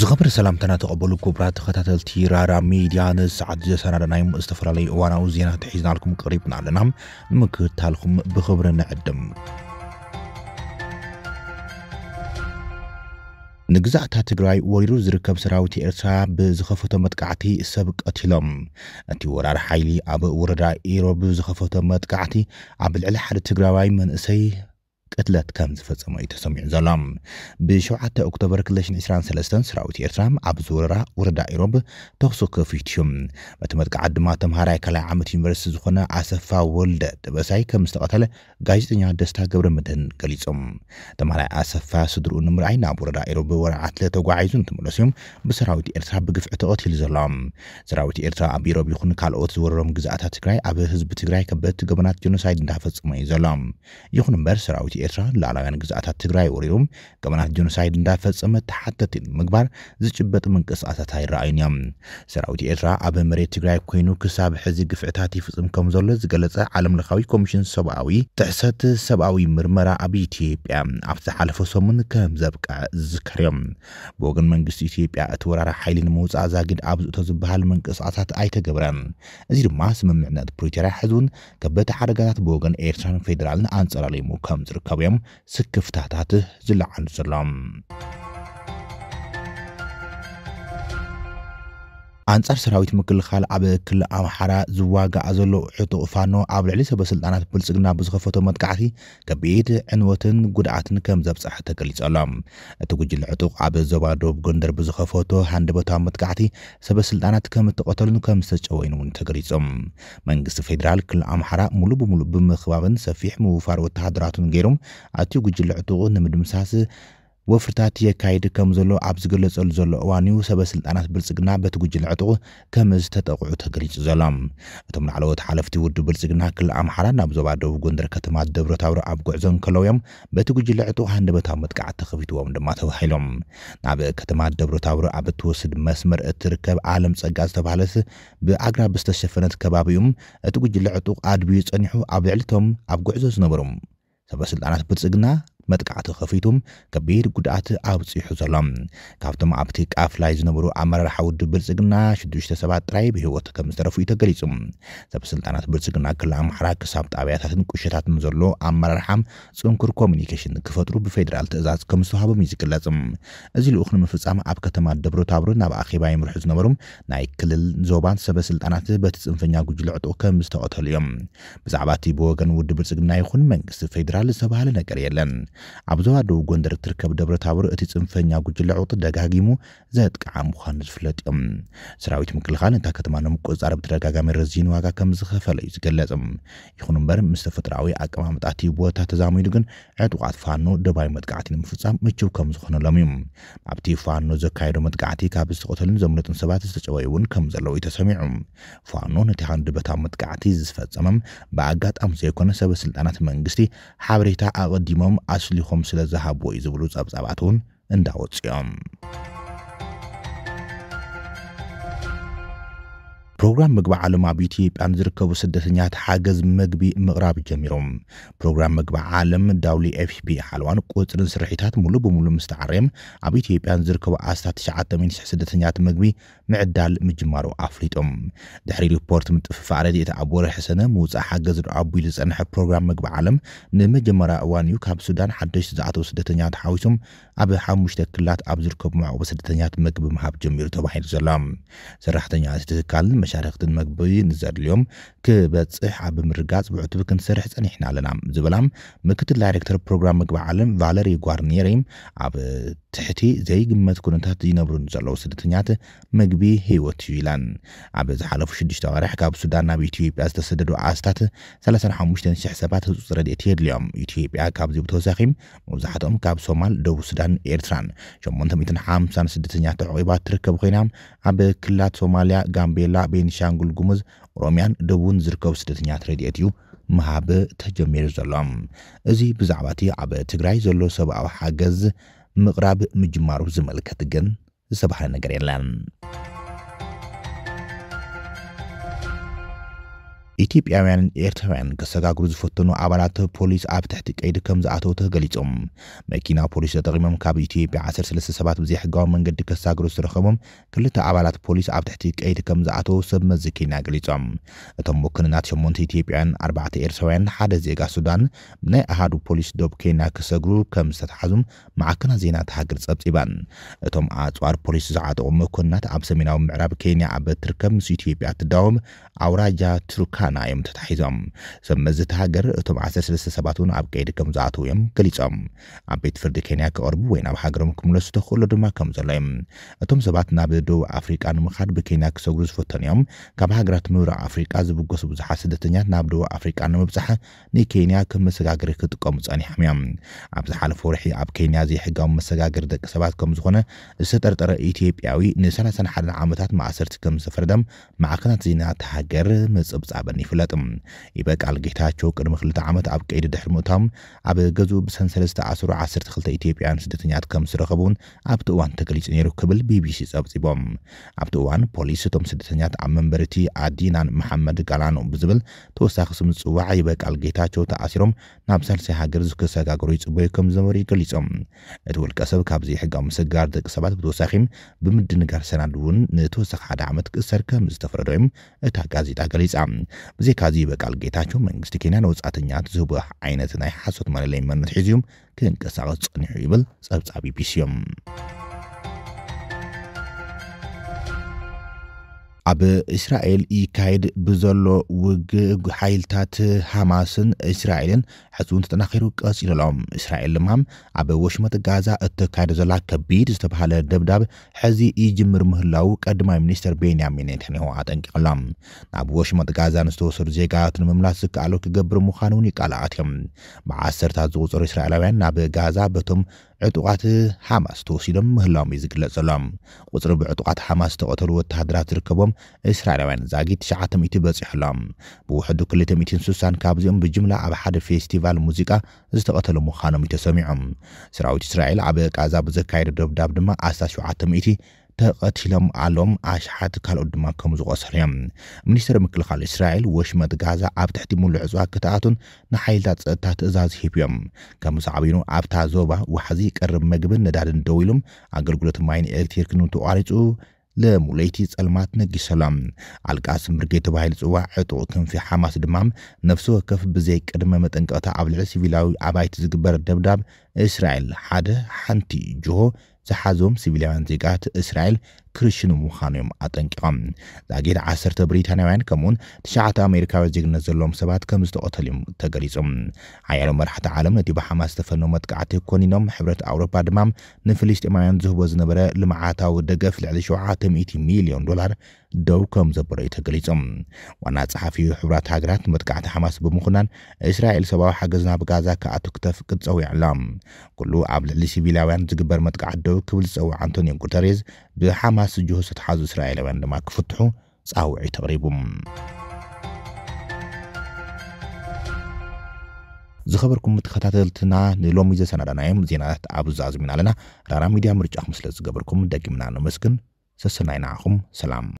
ዝገበረ ሰላምታና ተቐበሉ ክቡራት ተኸታተልቲ ራዳ ሚድያ ንሰዓት ዘሰናዳናይ ዝተፈላለዩ እዋናዊ ዜናታት ሒዝናልኩም ቀሪብና ኣለና ንምክታልኩም ብክብሪ ንዕድም ንግዛእታት ትግራይ ወሪሩ ዝርከብ ሰራዊት ኤርትራ ብዝኸፈቶ መጥቃዕቲ ሰብ ቀቲሎም እቲ ወራር ሓይሊ ኣብ ወረዳ ኢሮብ ዝኸፈቶ መጥቃዕቲ ኣብ ልዕሊ ሓደ ትግራዋይ መንእሰይ ቅትለት ከም ዝፈፀሞ እዩ ተሰሚዑ ዘሎ ብ7 ኦክቶበር 223 ሰራዊት ኤርትራ ኣብ ዝወረራ ወረዳ ኢሮብ ተኽሱ ተኽሶ እዩ በቲ መጥቃዓት ድማ ተምሃራይ ካልይ ዓመት ዩኒቨርስቲ ዝኾነ ኣሰፋ ወልደ ጥበሳይ ከም ዝተቐተለ ጋዜጠኛ ደስታ ገብረ ምድህን ገሊፆም ተምሃራይ ኣሰፋ ስድርኡ ንምርኣይ ናብ ወረዳ ኢሮብ ወርዓትለ ተጓዒዙ እንትመለስ እዮም ብሰራዊት ኤርትራ ብግፍዒ ተቐትሉ ዘሎ ሰራዊት ኤርትራ ኣብ ኢሮብ ይኹን ካልኦት ዝወረሮም ግዛኣታት ትግራይ ኣብ ህዝቢ ትግራይ ከበድቲ ገበናት ጀኖሳይድ እንዳፈፀመ እዩ ዘሎ ይኹን እምበር ሰራዊት ኤርትራ ላዕላውያን ግዛኣታት ትግራይ ወሪሩ ገበናት ጆኖሳይድ እንዳፈፀመ ተሓተት ምግባር ዝጭበጥ ምንቅስቃሳታ ይረኣዩን እዮም ሰራዊት ኤርትራ ኣብ መሬት ትግራይ ኮይኑ ክሳብ ሕዚ ግፍዕታት ይፍፅም ከም ዘሎ ዝገለፀ ዓለምለካዊ ኮሚሽን ሰብኣዊ ጥሕሰት ሰብኣዊ ምርመራ ኣብ ኢትዮጵያ ኣብ ዝሓለፈ ሰሙን ከም ዘብቅዕ ዝዝከር እዮም ብወገን መንግስቲ ኢትዮጵያ እቲ ወራራ ሓይሊ ንምውፃእ ዛግድ ኣብ ዝእቶ ዝበሃል ምንቅስቃሳት ኣይተገብረን እዚ ድማ ስምምዕነት ፕሪቶርያ ሕዚ እውን ከበቲ ሓደጋታት ብወገን ኤርትራን ፌደራልን ኣንፀላልሙ ከም ዝርከብ ካብዮም ስክፍታታት ዝለዓሉ ዘሎም ኣንጻር ሰራዊት ምክልኻል ኣብ ክልል ኣምሓራ ዝዋጋእ ዘሎ ዕጡቕ ፋኖ ኣብ ልዕሊ ሰበስልጣናት ብልፅግና ብዝኸፈቶ መጥቃዕቲ ከቢድ ዕንወትን ጉድኣትን ከም ዘብፅሐ ተገሊጹ ኣሎም እቲ ጉጅለ ዕጡቕ ኣብ ዞባ ዶብ ጎንደር ብዝኸፈቶ ሃንደበታዊ መጥቃዕቲ ሰበስልጣናት ከም እተቐተሉን ከም ዝተጨወይን እውን ተገሊጹ መንግስቲ ፌደራል ክልል ኣምሓራ ሙሉእ ብምሉእ ብምኽባብን ሰፊሕ ምውፋር ወተሃደራቱን ገይሮም ኣትዩ ጉጅለ ዕጡቕ ንምድምሳስ وفرتات يكايد كم زلو عبزقل زل زلو وانيو سبس الانات بلسقنا بتقجل عطوه كمز تتقعو تقريج زلام اتمنى على وات حالفتي ود بلسقنا كل عام حالا نابزو بعدو بقندر كتمات دبرو تاورو عبقو عزن كلو يوم بتقجل عطوه هند بتا متقع تخفيتو ومدما توحيلهم ناب كتمات دبرو تاورو عبتوسد مسمر اتركب عالم سقاز تبالس بأقرب استشفنت كبابيوم اتقجل عطوه عدبي صنيحو عبيعلتهم عبقو عزو سنبرم سبس بلسقنا መጥቃዕቲ ከፊቱ ከቢድ ጉድኣት ኣብፂሑ ዘሎ ካብቶም ኣብቲ ቃፍላይ ዝነበሩ ኣመራርሓ ውድብ ብልፅግና ሽዱሽተ ሰባት ጥራይ ብሂወት ከም ዝተረፉ እዩ ተገሊጹ ሰበስልጣናት ብልፅግና ክልል ኣምሓራ ክሳብ ጣብያታትን ቁሸታትን ዘሎ ኣመራርሓ ፅንኩር ኮሚኒኬሽን ክፈጥሩ ብፌደራል ትእዛዝ ከም ዝተዋሃቦም እዩ ዝግለጽ እዚ ልኡክ ንምፍጻም ኣብ ከተማ ደብሮ ታብሮ ናብ ኣኼባ ይምርሑ ዝነበሩ ናይ ክልል ዞባን ሰበስልጣናት በቲ ፅንፈኛ ጉጅለ ዕጡቕ ከም ዝተቐተሉ እዮም ብዛዕባ እቲ ብወገን ውድብ ብልፅግና ይኹን መንግስቲ ፌደራል ዝተባሃለ ነገር የለን ኣብ ዞባ ደቡብ ጎንደር እትርከብ ደብረ ታቦር እቲ ፅንፈኛ ጉጅለ ዕቁጢ ደጋጊሙ ዘጥቃዓ ምዃኑ ዝፍለጥ እዮም ሰራዊት ምክልኻል እንታ ከተማ ንምቁፃር ብተደጋጋሚ ረዚን ዋጋ ከም ዝኸፈለ እዩ ዝገለፅ ይኹን እምበር ምስ ተፈጥራዊ ኣቀማምጣ ቦታ ተዛሚዱ ግን ዕጡቃት ፋኖ ደባዊ መጥቃዕቲ ንምፍፃም ምችው ከም ዝኾነሎም እዩ ኣብቲ ፋኖ ዘካየዶ መጥቃዕቲ ካብ ዝተቆተልን ዘምለጡን ሰባት ዝተጨወዩ እውን ከም ዘለዉ እዩ ተሰሚዑ ፋኖ ነቲ ሃንድበታዊ መጥቃዕቲ ዝፈፀመም ብኣጋጣሚ ዘይኮነ ሰበስልጣናት መንግስቲ ሓበሬታ ኣቐዲሞም እስሊኹም ስለዝሃብዎ እዩ ዝብሉ ፀብፃባት እውን እንዳወፂ ዮም ፕሮግራም ምግቢ ዓለም ኣብ ኢትዮጵያን ዝርከቡ ስደተኛት ሓገዝ ምግቢ ምቕራብ ጀሚሮም ፕሮግራም ምግቢ ዓለም ዳውሊ ኤፍፒ ሓለዋን ቁፅርን ስርሒታት ሙሉእ ብምሉእ ምስ ተዓረየም ኣብ ኢትዮጵያን ዝርከቡ ኣስታት 9,000 ስደተኛት ምግቢ ምዕዳል ምጅማሩ ኣፍሊጦም ድሕሪ ሪፖርት ምጥፍፋእ ረድኤት ኣብ ወርሒ ሰነ ምውፃእ ሓገዝ ኣቢሉ ዝፀንሐ ፕሮግራም ምግቢ ዓለም ንመጀመርያ እዋን እዩ ካብ ሱዳን ሓደሽቲ ዝኣተው ስደተኛት ሓዊሶም ኣብ ሓሙሽተ ክላት ኣብ ዝርከቡ መዕቆቢ ስደተኛት ምግቢ ምሃብ ጀሚሩ ተባሂሉ ዘሎ ሰራሕተኛ እቲ ትካልን شارح خدمت مەکبووی نزەرلیۆم ክበፅሕ ኣብ ምርጋፅ ብዕቱብ ክንሰርሕ ፀኒሕና ኣለና ዝበላ ምክትል ዳይረክተር ፕሮግራም ምግቢ ዓለም ቫለሪ ጓርኒር ኣብ ትሕቲ ዘይግመት ኩነታት ይነብሩን ዘለዉ ስደተኛት ምግቢ ሂወት እዩ ኢላን ኣብ ዝሓለፉ 6 ወርሕ ካብ ሱዳን ናብ ኢትዮጵያ ዝተሰደዱ ኣስታት 35000 ሰባት ህፁፅ ረድኤት የድልዮም ኢትዮጵያ ካብዚ ብተወሳኺ መብዛሕትኦም ካብ ሶማል ደቡብ ሱዳን ኤርትራን 850 ስደተኛ ተዕቂባ ትርከብ ኮይና ኣብ ክልላት ሶማልያ ጋምቤላ ቤንሻንጉል ጉሙዝ ኦሮምያን ደቡብን ዝርከቡ ስደተኛት ረድኤት እዩ ምሃብ ተጀሚሩ ዘሎ እዚ ብዛዕባ እቲ ኣብ ትግራይ ዘሎ ሰብኣዊ ሓገዝ ምቕራብ ምጅማሩ ዝመልከት ግን ዝተባሃለ ነገር የለን ኢትዮጵያውያንን ኤርትራውያን ከሰጋግሩ ዝፈተኑ ኣባላት ፖሊስ ኣብ ትሕቲ ቀይዲ ከም ዝኣተዉ ተገሊጾም መኪና ፖሊስ ተጠቒሞም ካብ ኢትዮጵያ 13 ሰባት ብዘይሕጋዊ መንገዲ ከሳግሩ ዝተረኸቦም ክልተ ኣባላት ፖሊስ ኣብ ትሕቲ ቀይዲ ከም ዝኣተው ሰብ መዚ ገሊፆም እቶም ውክንናት 8 ኢትዮጵያውያን 4 ኤርትራውያን ሓደ ዜጋ ሱዳን ብናይ ኣሃዱ ፖሊስ ዶብ ኬንያ ክሰግሩ ከም ዝተተሓዙም ማዕከና ዜና ተሃገር ፀብፂባን እቶም ኣፅዋር ፖሊስ ዝዓጠቑ መኮንናት ኣብ ሰሜናዊ ምዕራብ ኬንያ ኣብ እትርከብ ምስ ኢትዮጵያ ትዳወም ኣውራጃ ትሩካ ካና እዮም ተታሒዞም ሰብ መዚ ሃገር እቶም 16 ሰባት እውን ኣብ ቀይዲ ከም ዝኣተዉ እዮም ገሊፆም ኣብ ቤት ፍርዲ ኬንያ ክቐርቡ ወይ ናብ ሃገሮም ክምለሱ ተኽእሎ ድማ ከም ዘሎ እዮም እቶም ሰባት ናብ ደቡብ ኣፍሪቃ ንምኻድ ብኬንያ ክሰጉሩ ዝፈተኑ እዮም ካብ ሃገራት ምብራቅ ኣፍሪቃ ዝብገሱ ብዙሓት ስደተኛት ናብ ደቡብ ኣፍሪቃ ንምብፃሕ ንኬንያ ከም መሰጋግሪ ክጥቀሙ ፀኒሖም እዮም ኣብ ዝሓለፈ ወርሒ ኣብ ኬንያ ዘይሕጋዊ መሰጋግሪ ደቂ ሰባት ከም ዝኾነ ዝተጠርጠረ ኢትዮጵያዊ ን31 ዓመታት ማእሰርቲ ከም ዝተፈረደም ማዕከናት ዜና ተሃገር መፀብጻበ ከምዝነበረን ይፍለጥ ይበቃል ጌታቸው ቅድሚ ክልተ ዓመት ኣብ ቀይዲ ድሕሪ ምእታም ኣብ ገዙ ብሰንሰለ ዝተኣስሩ 12 ኢትዮጵያን ስደተኛት ከም ዝረኸቡን ኣብቲ እዋን ተገሊጹ ነይሩ ክብል ቢቢሲ ጸብጺቦም ኣብቲ እዋን ፖሊስ እቶም ስደተኛት ኣብ መንበርቲ ኣዲናን መሓመድ ጋላኖ ብዝብል ተወሳኺ ስም ዝፅዋዕ ይበቃል ጌታቸው ተኣሲሮም ናብ ሳልሳይ ሃገር ዝከሰጋግሩ ይጽበዩ ከም ዝነበሩ ይገሊጾም እቲ ውልቀ ሰብ ካብዚ ሕጋዊ ምስጋር ደቂ ሰባት ብተወሳኺ ብምድንጋር ሰናድ እውን ንተወሳኺ ሓደ ዓመት ክእሰር ከም ዝተፈረዶ እዮም እታ ጋዜጣ ገሊጻ ብዘይ ካዚ በቃል ጌታቸው መንግስቲ ኬንያ ንወፃእተኛት ዝህቦ ዓይነት ናይ ሓሶት መለለይ መንነት ሒዝዮም ክንቀሳቀስ ፀኒሑ ይብል ጸብጻብ ቢቢሲ እዮም ኣብ እስራኤል ይካየድ ብዘሎ ውግእ ሓይልታት ሃማስን እስራኤልን ሕፁን ተጠናኺሩ ቀፂሉ ኣሎም እስራኤል ድማ ኣብ ወሽመት ጋዛ እተካየደ ዘላ ከቢድ ዝተባሃለ ደብዳብ ሕዚ ይጅምር ምህላው ቀድማይ ሚኒስትር ቤንያሚን ኔታንያሁ ኣጠንቂቐሎም ናብ ወሽመት ጋዛ ንዝተወሰዱ ዜጋት ንምምላስ ዝከኣሉ ክገብር ምዃኑ እውን ይቃልኣት እዮም ብዓሰርታት ዝቁፀሩ እስራኤላውያን ናብ ጋዛ በቶም ዕጡቓት ሓማስ ተወሲዶም ምህላዎም እዩ ዝግለጽ ዘሎም ቁፅሪ ብዕጡቓት ሓማስ ዝተቐተሉ ወተሃደራት ዝርከቦም እስራኤላውያን ዛጊ 9ሽ00 በጺሕሎም ብውሕዱ 260 ካብዚኦም ብጅምላ ኣብ ሓደ ፌስቲቫል ሙዚቃ ዝተቐተሉ ምዃኖም እዩ ተሰሚዖም ሰራዊት እስራኤል ኣብ ቃዛ ብዘካየደ ደብዳብ ድማ 1700 ተቐቲሎም ኣሎም ኣሽሓት ካልኦት ድማ ከም ዝቆሰሉ እዮም ሚኒስተር ምክልኻል እስራኤል ወሽመት ጋዛ ኣብ ትሕቲ ሙሉዕ እፅዋ ክትኣቱን ንሓይልታት ፀጥታ ትእዛዝ ሂብ እዮም ከም ዛዕቢኑ ኣብታ ዞባ ዋሕዚ ቀርብ መግብን ነዳድን ደው ኢሉም ኣገልግሎት ማይን ኤሌክትሪክን ተቋሪፁ ለሙለይቲ ፀልማት ነጊሰሎም ኣልቃስ ምርጌ ተባሂሉ ፅዋዕ ዕጡቕ ክንፊ ሓማስ ድማ ነፍሲ ወከፍ ብዘይ ቅድመ መጠንቀቕታ ኣብ ልዕሊ ሲቪላዊ ኣባይቲ ዝግበር ደብዳብ እስራኤል ሓደ ሓንቲ ጆሆ ዝሓዞም ሲቪልያውያን ዜጋት እስራኤል ክርስሽኑ ምዃኑ እዮም ኣጠንቂቖም ዛጊድ 10 ብሪታንያውያን ከምኡውን ትሽዓተ ኣሜሪካዊ ጅግነት ዘለዎም ሰባት ከም ዝተቐተሉ እዮም ተገሊጹ ሓያሎ መራሕቲ ዓለም ነቲ ብሓማስ ዝተፈነዉ መጥቃዕቲ ኮኒኖም ሕብረት ኣውሮፓ ድማ ንፍልስጢማውያን ዝህቦ ዝነበረ ልምዓታዊ ደገፍ ልዕሊ 700 ሚልዮን ዶላር ደው ከም ዘበሎ እዩ ተገሊጹ ዋና ጸሓፊ ሕቡራት ሃገራት መጥቃዕቲ ሓማስ ብምኹናን እስራኤል ሰብዊ ሓገዝ ናብ ጋዛ ክኣቱ ክተፍ ክትፀዊዕ ኣላ ኩሉ ኣብ ልዕሊ ሲቪላውያን ዝግበር መጥቃዕቲ ደው ክብል ዝፀውዕ ኣንቶኒዮ ጉተሬዝ ብሓማስ ሓማስ ዝጅሁ ዝተሓዙ እስራኤላውያን ድማ ክፍትሑ ፃውዒ ተቕሪቡ ዝኸበርኩም ተኸታተልትና ንሎሚ ዘሰናዳናዮም ዜናታት ኣብ ኣዝሚና ኣለና ራራ ሚድያ ምርጫ ስለ ዝገበርኩም ደጊምና ንመስግን ሰሰናይ ንዓኹም ሰላም